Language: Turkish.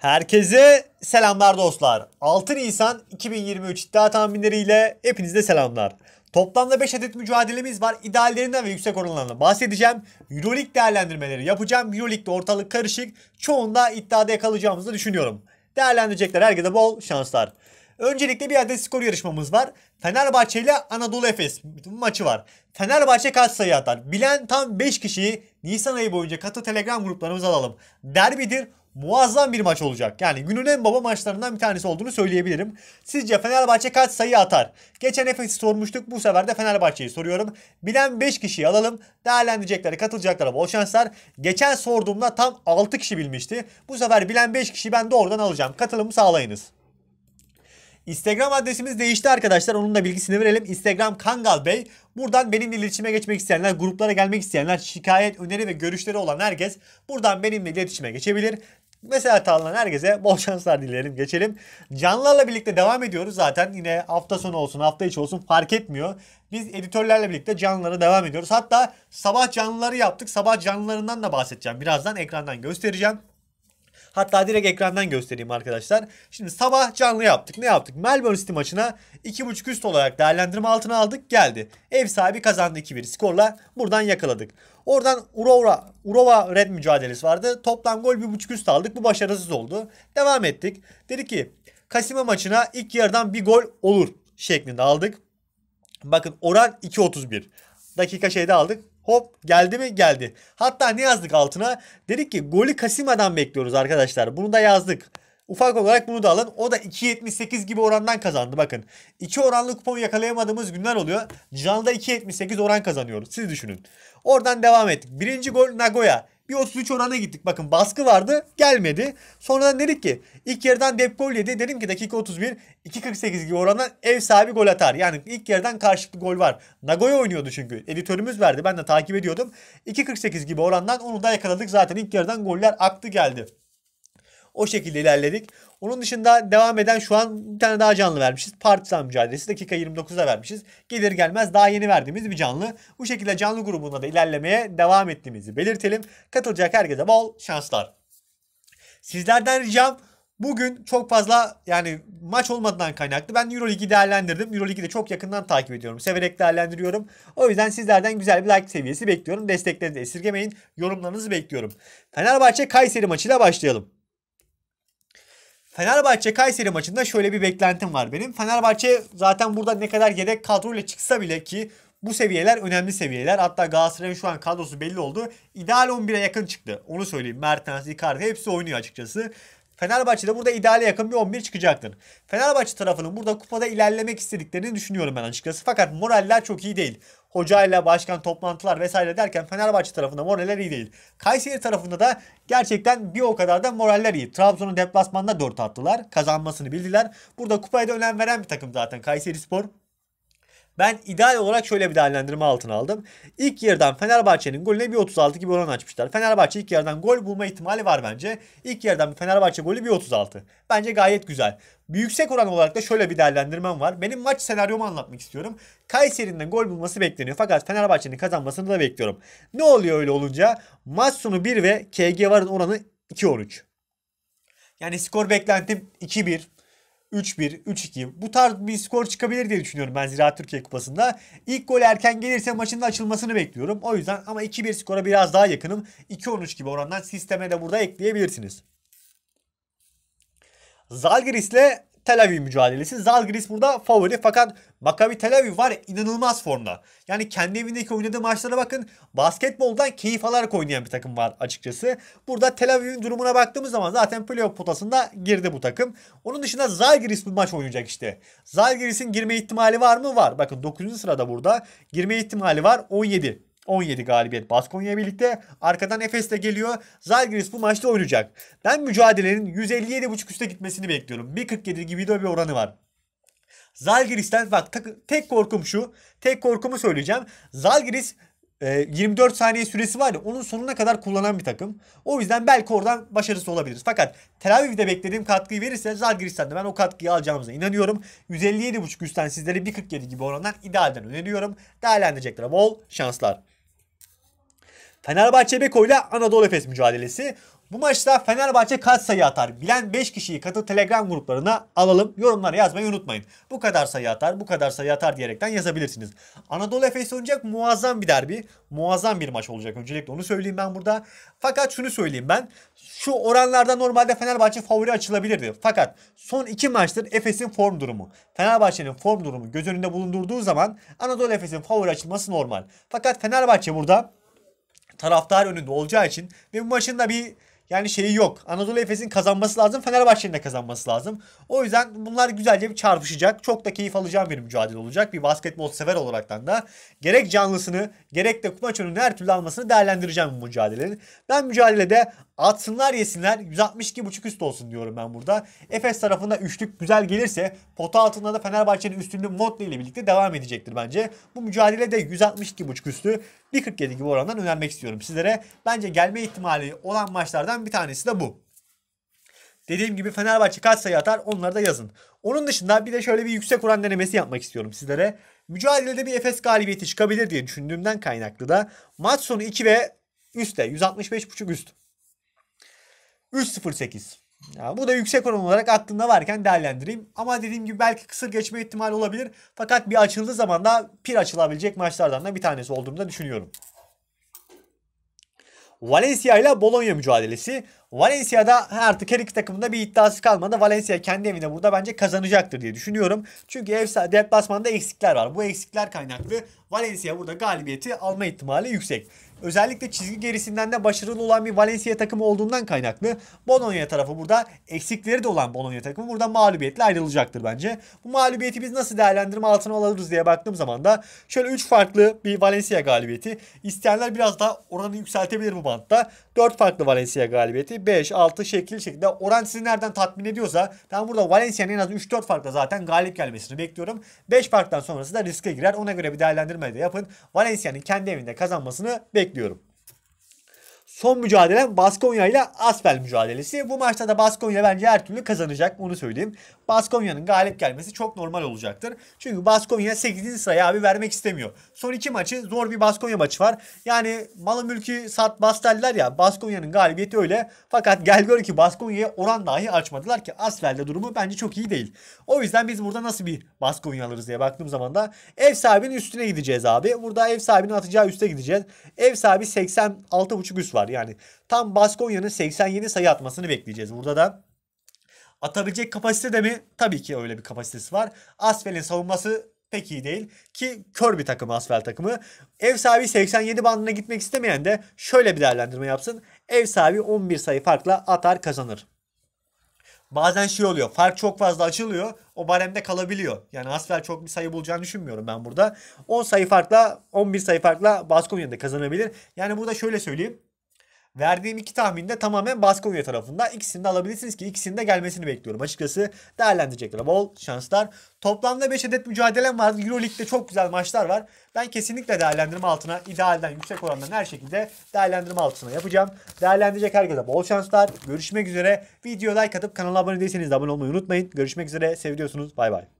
Herkese selamlar dostlar. 6 Nisan 2023 iddia tahminleriyle hepinize selamlar. Toplamda 5 adet mücadelemiz var. İdeallerinden ve yüksek oranlarından bahsedeceğim. Euroleague değerlendirmeleri yapacağım. Euroleague'de ortalık karışık. Çoğunda iddiada yakalayacağımızı düşünüyorum. Değerlendirecekler herkese bol şanslar. Öncelikle bir adet skor yarışmamız var. Fenerbahçe ile Anadolu Efes maçı var. Fenerbahçe kaç sayı atar? Bilen tam 5 kişiyi Nisan ayı boyunca katı Telegram gruplarımıza alalım. Derbidir muazzam bir maç olacak. Yani günün en baba maçlarından bir tanesi olduğunu söyleyebilirim. Sizce Fenerbahçe kaç sayı atar? Geçen Efes'i sormuştuk. Bu sefer de Fenerbahçe'yi soruyorum. Bilen 5 kişiyi alalım. Değerlendirecekleri, katılacakları bol şanslar. Geçen sorduğumda tam 6 kişi bilmişti. Bu sefer bilen 5 kişi ben doğrudan alacağım. Katılımı sağlayınız. Instagram adresimiz değişti arkadaşlar. Onun da bilgisini verelim. Instagram Kangal Bey. Buradan benimle iletişime geçmek isteyenler, gruplara gelmek isteyenler, şikayet, öneri ve görüşleri olan herkes buradan benimle iletişime geçebilir. Mesela talan herkese bol şanslar dilerim Geçelim. canlılarla birlikte devam ediyoruz zaten. Yine hafta sonu olsun, hafta içi olsun fark etmiyor. Biz editörlerle birlikte canlılara devam ediyoruz. Hatta sabah canlıları yaptık. Sabah canlılarından da bahsedeceğim. Birazdan ekrandan göstereceğim. Hatta direkt ekrandan göstereyim arkadaşlar. Şimdi sabah canlı yaptık. Ne yaptık? Melbourne City maçına 2.5 üst olarak değerlendirme altına aldık. Geldi. Ev sahibi kazandı 2-1 skorla. Buradan yakaladık. Oradan Urova, Urova Red mücadelesi vardı. Toplam gol 1.5 üst aldık. Bu başarısız oldu. Devam ettik. Dedi ki Kasime maçına ilk yarıdan bir gol olur şeklinde aldık. Bakın oran 2.31. Dakika şeyde aldık. Hop geldi mi? Geldi. Hatta ne yazdık altına? Dedik ki golü Kasima'dan bekliyoruz arkadaşlar. Bunu da yazdık. Ufak olarak bunu da alın. O da 2.78 gibi orandan kazandı bakın. 2 oranlı kupon yakalayamadığımız günler oluyor. Canlı'da 2.78 oran kazanıyoruz. Siz düşünün. Oradan devam ettik. Birinci gol Nagoya. Bir 33 oranına gittik. Bakın baskı vardı gelmedi. Sonradan dedik ki ilk yerden dep gol yedi. Dedim ki dakika 31 2.48 gibi orandan ev sahibi gol atar. Yani ilk yerden karşılıklı gol var. Nagoya oynuyordu çünkü. Editörümüz verdi. Ben de takip ediyordum. 2.48 gibi orandan onu da yakaladık. Zaten ilk yerden goller aktı geldi. O şekilde ilerledik. Onun dışında devam eden şu an bir tane daha canlı vermişiz. Partizan mücadelesi dakika 29'da vermişiz. Gelir gelmez daha yeni verdiğimiz bir canlı. Bu şekilde canlı grubunda da ilerlemeye devam ettiğimizi belirtelim. Katılacak herkese bol şanslar. Sizlerden ricam Bugün çok fazla yani maç olmadan kaynaklı ben Euroligi değerlendirdim. Euroligi de çok yakından takip ediyorum. Severek değerlendiriyorum. O yüzden sizlerden güzel bir like seviyesi bekliyorum. Desteklerinizi esirgemeyin. Yorumlarınızı bekliyorum. Fenerbahçe Kayseri maçıyla başlayalım. Fenerbahçe Kayseri maçında şöyle bir beklentim var benim. Fenerbahçe zaten burada ne kadar yedek kadroyla çıksa bile ki bu seviyeler önemli seviyeler. Hatta Galatasaray'ın şu an kadrosu belli oldu. İdeal 11'e yakın çıktı. Onu söyleyeyim. Mertens, Icardi hepsi oynuyor açıkçası. Fenerbahçe'de burada ideale yakın bir 11 çıkacaktır. Fenerbahçe tarafının burada kupada ilerlemek istediklerini düşünüyorum ben açıkçası. Fakat moraller çok iyi değil hocayla başkan toplantılar vesaire derken Fenerbahçe tarafında moraller iyi değil. Kayseri tarafında da gerçekten bir o kadar da moraller iyi. Trabzon'un deplasmanda 4 attılar. Kazanmasını bildiler. Burada kupaya da önem veren bir takım zaten Kayseri Spor. Ben ideal olarak şöyle bir değerlendirme altına aldım. İlk yarıdan Fenerbahçe'nin golüne bir 36 gibi oran açmışlar. Fenerbahçe ilk yarıdan gol bulma ihtimali var bence. İlk yarıdan Fenerbahçe golü bir 36. Bence gayet güzel. Bir yüksek oran olarak da şöyle bir değerlendirmem var. Benim maç senaryomu anlatmak istiyorum. Kayseri'nin gol bulması bekleniyor fakat Fenerbahçe'nin kazanmasını da bekliyorum. Ne oluyor öyle olunca? Maç sonu 1 ve KG varın oranı 2-13. Yani skor beklentim 2-1, 3-1, 3-2 bu tarz bir skor çıkabilir diye düşünüyorum ben Ziraat Türkiye Kupası'nda. İlk gol erken gelirse maçın da açılmasını bekliyorum. O yüzden ama 2-1 skora biraz daha yakınım. 2-13 gibi orandan sisteme de burada ekleyebilirsiniz. Zalgiris'le Tel Aviv mücadelesi. Zalgiris burada favori fakat Maccabi Tel Aviv var inanılmaz formda. Yani kendi evindeki oynadığı maçlara bakın basketboldan keyif alarak oynayan bir takım var açıkçası. Burada Tel Aviv'in durumuna baktığımız zaman zaten playoff potasında girdi bu takım. Onun dışında Zalgiris bu maç oynayacak işte. Zalgiris'in girme ihtimali var mı? Var. Bakın 9. sırada burada. Girme ihtimali var 17. 17 galibiyet Baskonya'ya birlikte. Arkadan Efes de geliyor. Zalgiris bu maçta oynayacak. Ben mücadelenin 157.5 üste gitmesini bekliyorum. 1.47 gibi de bir oranı var. Zalgiris'ten bak tek korkum şu. Tek korkumu söyleyeceğim. Zalgiris 24 ee, saniye süresi var ya onun sonuna kadar kullanan bir takım. O yüzden belki oradan başarısı olabilir. Fakat Tel Aviv'de beklediğim katkıyı verirse Zalgiris'ten de ben o katkıyı alacağımıza inanıyorum. 157.5 üstten sizlere 1.47 gibi oranlar idealden öneriyorum. Değerlendirecekler bol şanslar. Fenerbahçe Beko ile Anadolu Efes mücadelesi. Bu maçta Fenerbahçe kaç sayı atar? Bilen 5 kişiyi katıl Telegram gruplarına alalım. Yorumlara yazmayı unutmayın. Bu kadar sayı atar, bu kadar sayı atar diyerekten yazabilirsiniz. Anadolu Efes oynayacak muazzam bir derbi. Muazzam bir maç olacak. Öncelikle onu söyleyeyim ben burada. Fakat şunu söyleyeyim ben. Şu oranlarda normalde Fenerbahçe favori açılabilirdi. Fakat son 2 maçtır Efes'in form durumu. Fenerbahçe'nin form durumu göz önünde bulundurduğu zaman Anadolu Efes'in favori açılması normal. Fakat Fenerbahçe burada taraftar önünde olacağı için ve bu maçın da bir yani şeyi yok. Anadolu Efes'in kazanması lazım. Fenerbahçe'nin de kazanması lazım. O yüzden bunlar güzelce bir çarpışacak. Çok da keyif alacağım bir mücadele olacak. Bir basketbol sever olaraktan da gerek canlısını gerek de maç önünü her türlü almasını değerlendireceğim bu mücadelenin. Ben mücadelede atsınlar yesinler 162.5 üst olsun diyorum ben burada. Efes tarafında üçlük güzel gelirse pota altında da Fenerbahçe'nin üstünlüğü Motley ile birlikte devam edecektir bence. Bu mücadelede 162.5 üstü 1.47 gibi orandan önermek istiyorum sizlere. Bence gelme ihtimali olan maçlardan Bunlardan bir tanesi de bu. Dediğim gibi Fenerbahçe kaç sayı atar onları da yazın. Onun dışında bir de şöyle bir yüksek oran denemesi yapmak istiyorum sizlere. Mücadelede bir Efes galibiyeti çıkabilir diye düşündüğümden kaynaklı da maç sonu 2 ve üstte 165.5 üst. 3.08. Ya bu da yüksek oran olarak aklında varken değerlendireyim. Ama dediğim gibi belki kısır geçme ihtimali olabilir. Fakat bir açıldığı zaman da pir açılabilecek maçlardan da bir tanesi olduğunu da düşünüyorum. Valencia ile Bologna mücadelesi. Valencia'da artık her iki takımında bir iddiası kalmadı. Valencia kendi evinde burada bence kazanacaktır diye düşünüyorum. Çünkü ev deplasmanda eksikler var. Bu eksikler kaynaklı Valencia burada galibiyeti alma ihtimali yüksek. Özellikle çizgi gerisinden de başarılı olan bir Valencia takımı olduğundan kaynaklı Bologna tarafı burada eksikleri de olan Bologna takımı burada mağlubiyetle ayrılacaktır bence. Bu mağlubiyeti biz nasıl değerlendirme altına alırız diye baktığım zaman da şöyle 3 farklı bir Valencia galibiyeti. İsteyenler biraz daha oranı yükseltebilir bu bantta. 4 farklı Valencia galibiyeti 5, 6 şekilli şekilde oran sizi nereden tatmin ediyorsa ben burada Valencia'nın en az 3-4 farkla zaten galip gelmesini bekliyorum. 5 farktan sonrası da riske girer. Ona göre bir değerlendirme değerlendirme de yapın. Valencia'nın kendi evinde kazanmasını bekliyorum. Son mücadelem Baskonya ile Asfel mücadelesi. Bu maçta da Baskonya bence her türlü kazanacak. Onu söyleyeyim. Baskonya'nın galip gelmesi çok normal olacaktır. Çünkü Baskonya 8. sırayı abi vermek istemiyor. Son iki maçı zor bir Baskonya maçı var. Yani malı mülkü sat Basteller ya Baskonya'nın galibiyeti öyle. Fakat gel gör ki Baskonya'ya oran dahi açmadılar ki Asfel'de durumu bence çok iyi değil. O yüzden biz burada nasıl bir Baskonya alırız diye baktığım zaman da ev sahibinin üstüne gideceğiz abi. Burada ev sahibinin atacağı üste gideceğiz. Ev sahibi 86.5 üst var. Yani tam Baskonya'nın 87 sayı atmasını bekleyeceğiz. Burada da atabilecek kapasite de mi? Tabii ki öyle bir kapasitesi var. Asfel'in savunması pek iyi değil. Ki kör bir takım Asfel takımı. Ev sahibi 87 bandına gitmek istemeyen de şöyle bir değerlendirme yapsın. Ev sahibi 11 sayı farkla atar kazanır. Bazen şey oluyor. Fark çok fazla açılıyor. O baremde kalabiliyor. Yani Asfel çok bir sayı bulacağını düşünmüyorum ben burada. 10 sayı farkla 11 sayı farkla Baskonya'da kazanabilir. Yani burada şöyle söyleyeyim. Verdiğim iki tahmin de tamamen Baskonya tarafında. İkisini de alabilirsiniz ki ikisinin de gelmesini bekliyorum. Açıkçası değerlendirecekler. Bol şanslar. Toplamda 5 adet mücadelem vardı. Euroleague'de çok güzel maçlar var. Ben kesinlikle değerlendirme altına idealden yüksek orandan her şekilde değerlendirme altına yapacağım. Değerlendirecek herkese bol şanslar. Görüşmek üzere. Video like atıp kanala abone değilseniz de abone olmayı unutmayın. Görüşmek üzere. Seviyorsunuz. Bay bay.